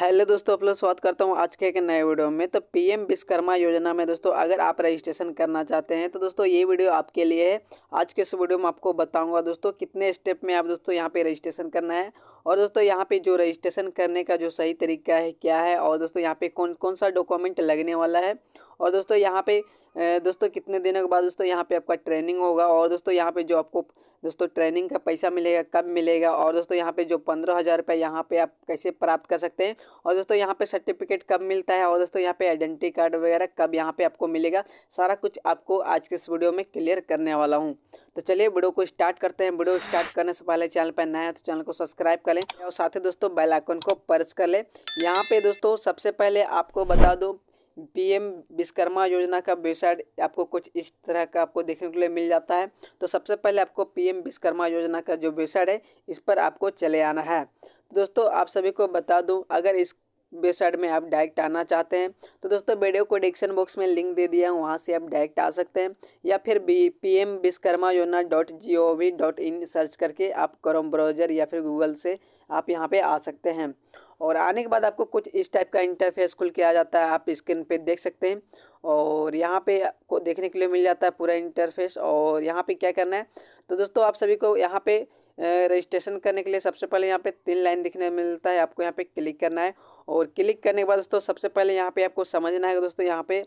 hello दोस्तों आप लोग स्वागत करता हूँ आज के एक नए वीडियो में तो पीएम विश्वकर्मा योजना में दोस्तों अगर आप रजिस्ट्रेशन करना चाहते हैं तो दोस्तों ये वीडियो आपके लिए है आज के इस वीडियो में आपको बताऊंगा दोस्तों कितने स्टेप में आप दोस्तों यहाँ पे रजिस्ट्रेशन करना है और दोस्तों यहाँ पे जो रजिस्ट्रेशन करने का जो सही तरीका है क्या है और दोस्तों यहाँ पे कौन कौन सा डॉक्यूमेंट लगने वाला है और दोस्तों यहाँ पे दोस्तों कितने दिनों के बाद दोस्तों यहाँ पे आपका ट्रेनिंग होगा और दोस्तों यहाँ पे जो आपको दोस्तों ट्रेनिंग का पैसा मिलेगा कब मिलेगा और दोस्तों यहाँ पे जो पंद्रह हज़ार रुपये यहाँ पर आप कैसे प्राप्त कर सकते हैं और दोस्तों यहाँ पे सर्टिफिकेट कब मिलता है और दोस्तों यहाँ पे आइडेंटिटी कार्ड वगैरह कब यहाँ पे आपको मिलेगा सारा कुछ आपको आज के इस वीडियो में क्लियर करने वाला हूँ तो चलिए वीडियो को स्टार्ट करते हैं वीडियो स्टार्ट करने से पहले चैनल पर नया है तो चैनल को सब्सक्राइब कर लें और साथ ही दोस्तों बेलाइकन को प्रेस कर लें यहाँ पर दोस्तों सबसे पहले आपको बता दूँ पीएम विश्वकर्मा योजना का वेबसाइट आपको कुछ इस तरह का आपको देखने के लिए मिल जाता है तो सबसे पहले आपको पीएम विश्वकर्मा योजना का जो वेबसाइट है इस पर आपको चले आना है तो दोस्तों आप सभी को बता दूं अगर इस वेबसाइट में आप डायरेक्ट आना चाहते हैं तो दोस्तों वीडियो को डिस्क्रिप्शन बॉक्स में लिंक दे दिया हूँ वहाँ से आप डायरेक्ट आ सकते हैं या फिर B P M Vishwakarma Yojana dot G O V dot in search करके आप क्रोम ब्राउजर या फिर गूगल से आप यहाँ पे आ सकते हैं और आने के बाद आपको कुछ इस टाइप का इंटरफेस खुल के आ जाता है आप स्क्रीन पे देख सकते हैं और यहाँ पे आपको देखने के लिए मिल जाता है पूरा इंटरफेस और यहाँ पे क्या करना है तो दोस्तों आप सभी को यहाँ पे रजिस्ट्रेशन करने के लिए सबसे पहले यहाँ पे तीन लाइन दिखने मिलता है आपको यहाँ पे क्लिक करना है और क्लिक करने के बाद दोस्तों सबसे पहले यहाँ पे आपको समझना है दोस्तों यहाँ पे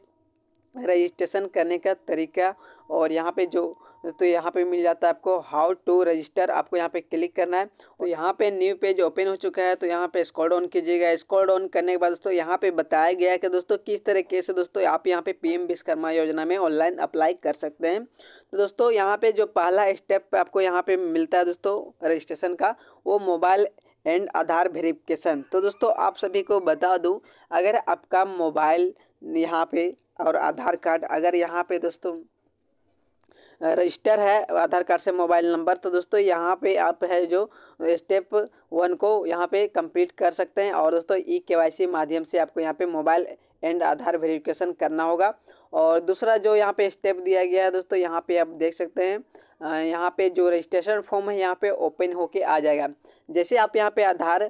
रजिस्ट्रेशन करने का तरीका और यहाँ पे जो तो यहाँ पे मिल जाता है आपको हाउ टू रजिस्टर आपको यहाँ पे क्लिक करना है तो यहाँ पे न्यू पेज ओपन हो चुका है तो यहाँ पे स्कॉल ऑन कीजिएगा स्कॉल ऑन करने के बाद दोस्तों यहाँ पे बताया गया है कि दोस्तों किस तरीके से दोस्तों आप यहाँ पे पीएम विश्वकर्मा योजना में ऑनलाइन अप्लाई कर सकते हैं तो दोस्तों यहाँ पर जो पहला स्टेप आपको यहाँ पर मिलता है दोस्तों रजिस्ट्रेशन का वो मोबाइल एंड आधार वेरिफिकेशन तो दोस्तों आप सभी को बता दूँ अगर आपका मोबाइल यहाँ पर और आधार कार्ड अगर यहाँ पर दोस्तों रजिस्टर है आधार कार्ड से मोबाइल नंबर तो दोस्तों यहाँ पे आप है जो स्टेप वन को यहाँ पे कंप्लीट कर सकते हैं और दोस्तों ई के माध्यम से आपको यहाँ पे मोबाइल एंड आधार वेरिफिकेशन करना होगा और दूसरा जो यहाँ पे स्टेप दिया गया है दोस्तों यहाँ पे आप देख सकते हैं यहाँ पे जो रजिस्ट्रेशन फॉर्म है यहाँ पे ओपन होके आ जाएगा जैसे आप यहाँ पे आधार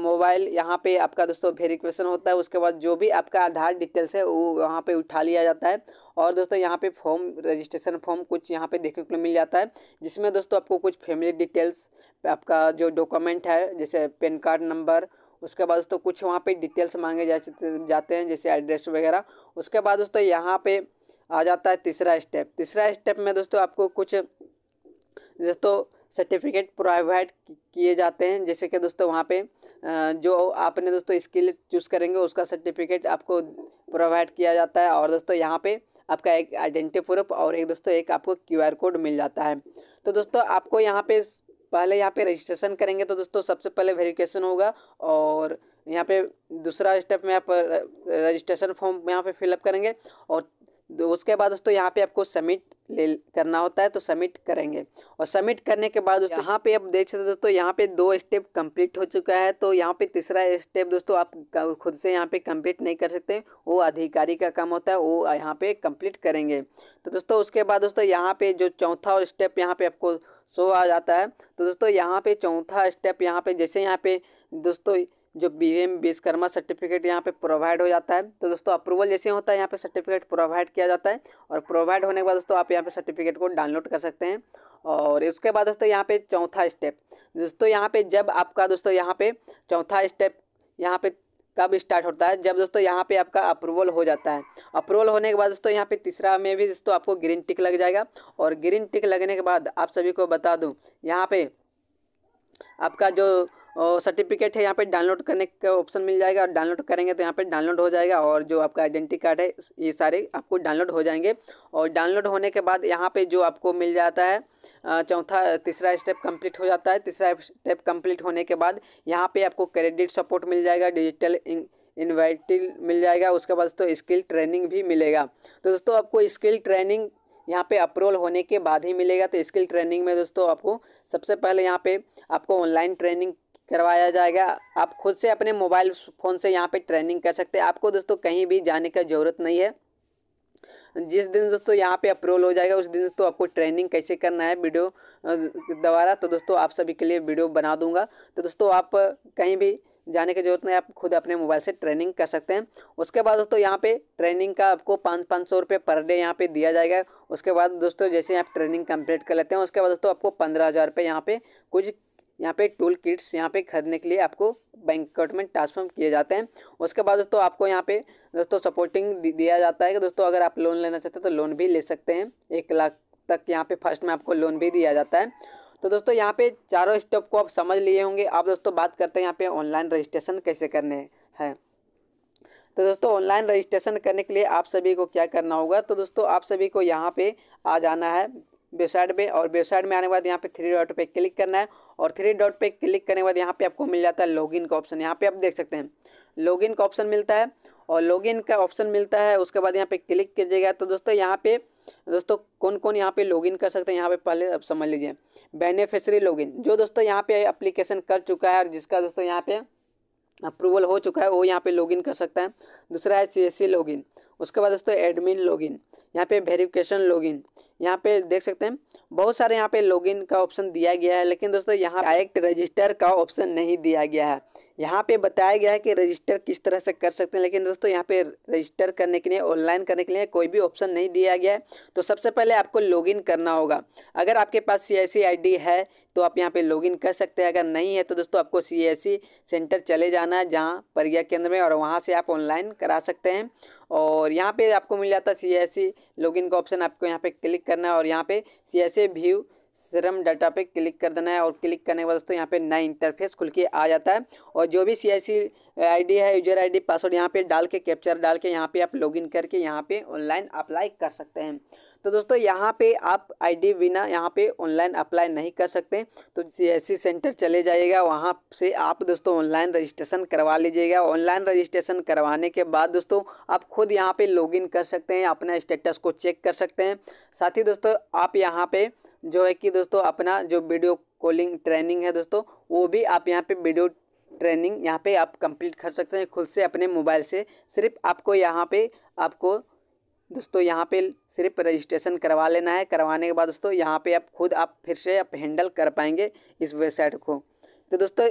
मोबाइल यहाँ पे आपका दोस्तों वेरिफिकेशन होता है उसके बाद जो भी आपका आधार डिटेल्स है वो यहाँ पे उठा लिया जाता है और दोस्तों यहाँ पे फॉर्म रजिस्ट्रेशन फॉर्म कुछ यहाँ पे देखने को मिल जाता है जिसमें दोस्तों आपको कुछ फैमिली डिटेल्स आपका जो डॉक्यूमेंट है जैसे पेन कार्ड नंबर उसके बाद दोस्तों कुछ वहाँ पे डिटेल्स मांगे जा जाते हैं जैसे एड्रेस वगैरह उसके बाद दोस्तों यहाँ पर आ जाता है तीसरा स्टेप तीसरा स्टेप में दोस्तों आपको कुछ दोस्तों सर्टिफिकेट प्रोवाइड किए जाते हैं जैसे कि दोस्तों वहाँ पे जो आपने दोस्तों स्किल चूज़ करेंगे उसका सर्टिफिकेट आपको प्रोवाइड किया जाता है और दोस्तों यहाँ पे आपका एक आइडेंटी प्रूफ और एक दोस्तों एक आपको क्यू कोड मिल जाता है तो दोस्तों आपको यहाँ पे पहले यहाँ पे रजिस्ट्रेशन करेंगे तो दोस्तों सबसे पहले वेरिफिकेशन होगा और यहाँ पे दूसरा स्टेप में आप रजिस्ट्रेशन फॉर्म यहाँ पे फिलअप करेंगे और उसके बाद दोस्तों यहाँ पे आपको सबमिट ले करना होता है तो सबमिट करेंगे और सबमिट करने के बाद यहाँ पे आप देख सकते हो दोस्तों यहाँ पे दो स्टेप कंप्लीट हो चुका है तो यहाँ पे तीसरा स्टेप दोस्तों आप खुद से यहाँ पे कंप्लीट नहीं कर सकते वो अधिकारी का काम होता है वो यहाँ पे कंप्लीट करेंगे तो दोस्तों उसके बाद दोस्तों यहाँ पे जो चौथा स्टेप यहाँ पे आपको शो आ जाता है तो दोस्तों यहाँ पे चौथा स्टेप यहाँ पे जैसे यहाँ पे दोस्तों जो बी एम विश्वकर्मा सर्टिफिकेट यहाँ पे प्रोवाइड हो जाता है तो दोस्तों अप्रूवल जैसे होता है यहाँ पे सर्टिफिकेट प्रोवाइड किया जाता है और प्रोवाइड होने के बाद दोस्तों आप यहाँ पे सर्टिफिकेट को डाउनलोड कर सकते हैं और उसके बाद दोस्तों यहाँ पे चौथा स्टेप दोस्तों यहाँ पे जब आपका दोस्तों यहाँ पे चौथा स्टेप यहाँ पे कब स्टार्ट होता है जब दोस्तों यहाँ पे आपका अप्रूवल हो जाता है अप्रूवल होने के बाद दोस्तों यहाँ पे तीसरा में भी दोस्तों आपको ग्रीन टिक लग जाएगा और ग्रीन टिक लगने के बाद आप सभी को बता दूँ यहाँ पे आपका जो सर्टिफिकेट है यहाँ पे डाउनलोड करने का ऑप्शन मिल जाएगा और डाउनलोड करेंगे तो यहाँ पे डाउनलोड हो जाएगा और जो आपका आइडेंटिटी कार्ड है ये सारे आपको डाउनलोड हो जाएंगे और डाउनलोड होने के बाद यहाँ पे जो आपको मिल जाता है चौथा तीसरा स्टेप कंप्लीट हो जाता है तीसरा स्टेप कंप्लीट होने के बाद यहाँ पर आपको क्रेडिट सपोर्ट मिल जाएगा डिजिटल इन्वाइटिल मिल जाएगा उसके बाद दोस्तों स्किल ट्रेनिंग भी मिलेगा तो दोस्तों आपको स्किल ट्रेनिंग यहाँ पे अप्रूवल होने के बाद ही मिलेगा तो स्किल ट्रेनिंग में दोस्तों आपको सबसे पहले यहाँ पे आपको ऑनलाइन ट्रेनिंग करवाया जाएगा आप खुद से अपने मोबाइल फ़ोन से यहाँ पे ट्रेनिंग कर सकते हैं आपको दोस्तों कहीं भी जाने का ज़रूरत नहीं है जिस दिन दोस्तों यहाँ पे अप्रूवल हो जाएगा उस दिन दोस्तों आपको ट्रेनिंग कैसे करना है वीडियो द्वारा तो दोस्तों आप सभी के लिए वीडियो बना दूंगा तो दोस्तों आप कहीं भी जाने की जरूरत नहीं आप खुद अपने मोबाइल से ट्रेनिंग कर सकते हैं उसके बाद दोस्तों यहाँ पे ट्रेनिंग का आपको पाँच पाँच सौ रुपये पर डे यहाँ पे दिया जाएगा उसके बाद दोस्तों जैसे आप ट्रेनिंग कंप्लीट कर लेते हैं उसके बाद दोस्तों आपको पंद्रह हज़ार रुपये यहाँ पर कुछ यहाँ पे टूल किट्स यहाँ पे खरीदने के लिए आपको बैंकट में ट्रांसफॉर्म किए जाते हैं उसके बाद दोस्तों आपको यहाँ पे दोस्तों सपोर्टिंग दिया जाता है कि दोस्तों अगर आप लोन लेना चाहते हैं तो लोन भी ले सकते हैं एक लाख तक यहाँ पे फर्स्ट में आपको लोन भी दिया जाता है तो दोस्तों यहाँ पे चारों स्टेप को आप समझ लिए होंगे आप दोस्तों बात करते हैं यहाँ पे ऑनलाइन रजिस्ट्रेशन कैसे करने हैं तो दोस्तों ऑनलाइन रजिस्ट्रेशन करने के लिए आप सभी को क्या करना होगा तो दोस्तों आप सभी को यहाँ पे आ जाना है वेबसाइट पे और वेबसाइट में आने के बाद यहाँ पे थ्री डॉट पे क्लिक करना है और थ्री डॉट पे क्लिक करने के बाद यहाँ पे आपको मिल जाता है लॉगिन का ऑप्शन यहाँ पे आप देख सकते हैं लॉगिन का ऑप्शन मिलता है और लॉगिन का ऑप्शन मिलता है उसके बाद यहाँ पे क्लिक कीजिएगा तो दोस्तों यहाँ पे दोस्तों कौन कौन यहाँ पे लॉगिन कर सकते हैं यहाँ पे पहले आप समझ लीजिए बेनिफिशरी लॉगिन जो दोस्तों यहाँ पे अप्लीकेशन कर चुका है और जिसका दोस्तों यहाँ पे अप्रूवल हो चुका है वो यहाँ पे लॉगिन कर सकता है दूसरा है सी एस सी लॉगिन उसके बाद दोस्तों एडमिन लॉगिन यहाँ पे वेरिफिकेशन लॉगिन यहाँ पे देख सकते हैं बहुत सारे यहाँ पे लॉगिन का ऑप्शन दिया गया है लेकिन दोस्तों यहाँ डायरेक्ट रजिस्टर का ऑप्शन नहीं दिया गया है यहाँ पे बताया गया है कि रजिस्टर किस तरह से कर सकते हैं लेकिन दोस्तों यहाँ पे रजिस्टर करने के लिए ऑनलाइन करने के लिए कोई भी ऑप्शन नहीं दिया गया है तो सबसे पहले आपको लॉगिन करना होगा अगर आपके पास सी एस है तो आप यहाँ पे लॉगिन कर सकते हैं अगर नहीं है तो दोस्तों आपको सी सेंटर चले जाना है जहाँ परिया केंद्र में और वहाँ से आप ऑनलाइन करा सकते हैं और यहाँ पे आपको मिल जाता है सी एस सी लॉगिन का ऑप्शन आपको यहाँ पे क्लिक करना है और यहाँ पे C S A view serum data पे क्लिक कर देना है और क्लिक करने के बाद दोस्तों यहाँ पे नया इंटरफेस खुल के आ जाता है और जो भी सी आई सी डी है यूजर आईडी पासवर्ड यहाँ पे डाल के कैप्चर डाल के यहाँ पे आप लॉगिन करके यहाँ पे ऑनलाइन अप्लाई कर सकते हैं तो दोस्तों यहाँ पे आप आईडी बिना यहाँ पे ऑनलाइन अप्लाई नहीं कर सकते तो सी सेंटर चले जाइएगा वहाँ से आप दोस्तों ऑनलाइन रजिस्ट्रेशन करवा लीजिएगा ऑनलाइन रजिस्ट्रेशन करवाने के बाद दोस्तों आप खुद यहाँ पे लॉगिन कर सकते हैं अपना स्टेटस को चेक कर सकते हैं साथ ही दोस्तों आप यहाँ पर जो है कि दोस्तों अपना जो वीडियो कॉलिंग ट्रेनिंग है दोस्तों वो भी आप यहाँ पर वीडियो ट्रेनिंग यहाँ पर आप कंप्लीट कर सकते हैं खुद से अपने मोबाइल से सिर्फ आपको यहाँ पर आपको दोस्तों यहाँ पे सिर्फ रजिस्ट्रेशन करवा लेना है करवाने के बाद दोस्तों यहाँ पे आप खुद आप फिर से आप हैंडल कर पाएंगे इस वेबसाइट को तो दोस्तों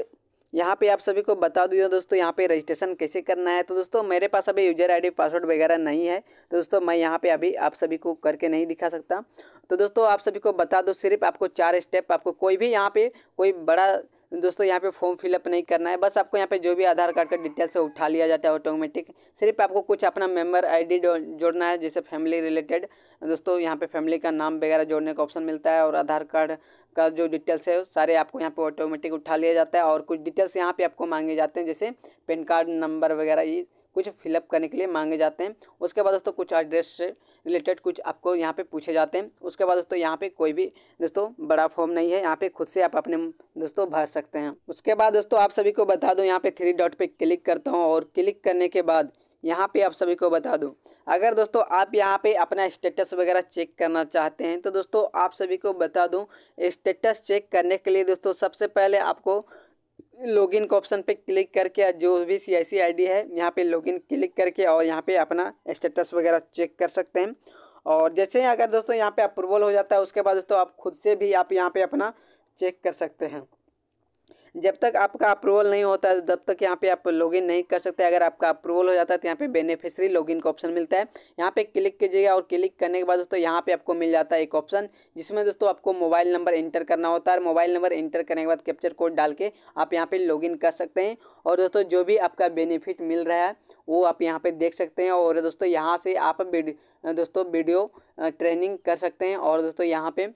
यहाँ पे आप सभी को बता दूँ दोस्तों यहाँ पे रजिस्ट्रेशन कैसे करना है तो दोस्तों मेरे पास अभी यूजर आईडी पासवर्ड वगैरह नहीं है तो दोस्तों मैं यहाँ पे अभी आप सभी को करके नहीं दिखा सकता तो दोस्तों आप सभी को बता दो सिर्फ आपको चार स्टेप आपको कोई भी यहाँ पे कोई बड़ा दोस्तों यहाँ पे फॉर्म फिलअप नहीं करना है बस आपको यहाँ पे जो भी आधार कार्ड का डिटेल्स है उठा लिया जाता है ऑटोमेटिक सिर्फ आपको कुछ अपना मेंबर आईडी जोड़ना है जैसे फैमिली रिलेटेड दोस्तों यहाँ पे फैमिली का नाम वगैरह जोड़ने का ऑप्शन मिलता है और आधार कार्ड का जो डिटेल्स है सारे आपको यहाँ पे ऑटोमेटिक उठा लिया जाता है और कुछ डिटेल्स यहाँ पे आपको मांगे जाते हैं जैसे पेन कार्ड नंबर वगैरह ये कुछ फिलअप करने के लिए मांगे जाते हैं उसके बाद दोस्तों कुछ एड्रेस रिलेटेड कुछ आपको यहाँ पे पूछे जाते हैं उसके बाद दोस्तों यहाँ पे कोई भी दोस्तों बड़ा फॉर्म नहीं है यहाँ पे खुद से आप अपने दोस्तों भर सकते हैं उसके बाद दोस्तों आप सभी को बता दूँ यहाँ पे थ्री डॉट पे क्लिक करता हूँ और क्लिक करने के बाद यहाँ पे आप सभी को बता दूँ अगर दोस्तों आप यहाँ पे अपना स्टेटस वगैरह चेक करना चाहते हैं तो दोस्तों आप सभी को बता दूँ स्टेटस चेक करने के लिए दोस्तों सबसे पहले आपको लॉगिन का ऑप्शन पे क्लिक करके जो भी C I C I D है यहाँ पे लॉगिन क्लिक करके और यहाँ पे अपना स्टेटस वगैरह चेक कर सकते हैं और जैसे ही अगर दोस्तों यहाँ पे अप्रूवल हो जाता है उसके बाद दोस्तों आप खुद से भी आप यहाँ पे अपना चेक कर सकते हैं जब तक आपका अप्रूवल नहीं होता है तब तक यहाँ पे आप लॉगिन नहीं कर सकते अगर आपका अप्रूवल हो जाता है तो यहाँ पे बेनिफिशरी लॉगिन का ऑप्शन मिलता है यहाँ पे क्लिक कीजिएगा और क्लिक करने के बाद दोस्तों यहाँ पे आपको मिल जाता है एक ऑप्शन जिसमें दोस्तों आपको मोबाइल नंबर इंटर करना होता है मोबाइल नंबर इंटर करने के बाद कैप्चर कोड डाल के आप यहाँ पर इन कर सकते हैं और दोस्तों जो भी आपका बेनिफिट मिल रहा है वो आप यहाँ पर देख सकते हैं और दोस्तों यहाँ से आप दोस्तों वीडियो ट्रेनिंग कर सकते हैं और दोस्तों यहाँ पर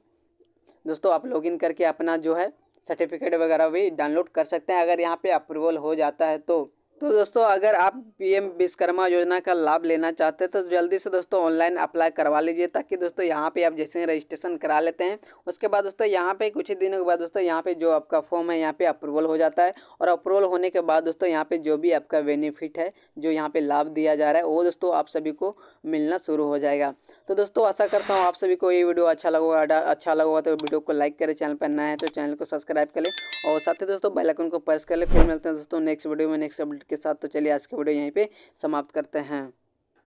दोस्तों आप लॉगिन करके अपना जो है सर्टिफिकेट वगैरह भी डाउनलोड कर सकते हैं अगर यहाँ पे अप्रूवल हो जाता है तो तो दोस्तों अगर आप पीएम विश्वकर्मा योजना का लाभ लेना चाहते हैं तो जल्दी से दोस्तों ऑनलाइन अप्लाई करवा लीजिए ताकि दोस्तों यहाँ पे आप जैसे ही रजिस्ट्रेशन करा लेते हैं उसके बाद दोस्तों यहाँ पे कुछ ही दिनों के बाद दोस्तों यहाँ पे जो आपका फॉर्म है यहाँ पे अप्रूवल हो जाता है और अप्रूवल होने के बाद दोस्तों यहाँ पर जो भी आपका बेनिफिट है जो यहाँ पर लाभ दिया जा रहा है वो दोस्तों आप सभी को मिलना शुरू हो जाएगा तो दोस्तों आशा करता हूँ आप सभी को ये वीडियो अच्छा लगा अच्छा लगा तो वीडियो को लाइक करें चैनल पर नया है तो चैनल को सब्सक्राइब करें और साथ ही दोस्तों बेलाइकन को प्रेस कर लें फिर मिलते हैं दोस्तों नेक्स्ट वीडियो में नेक्स्ट अपडेट अपडेट के साथ तो चलिए आज के वीडियो यहीं पर समाप्त करते हैं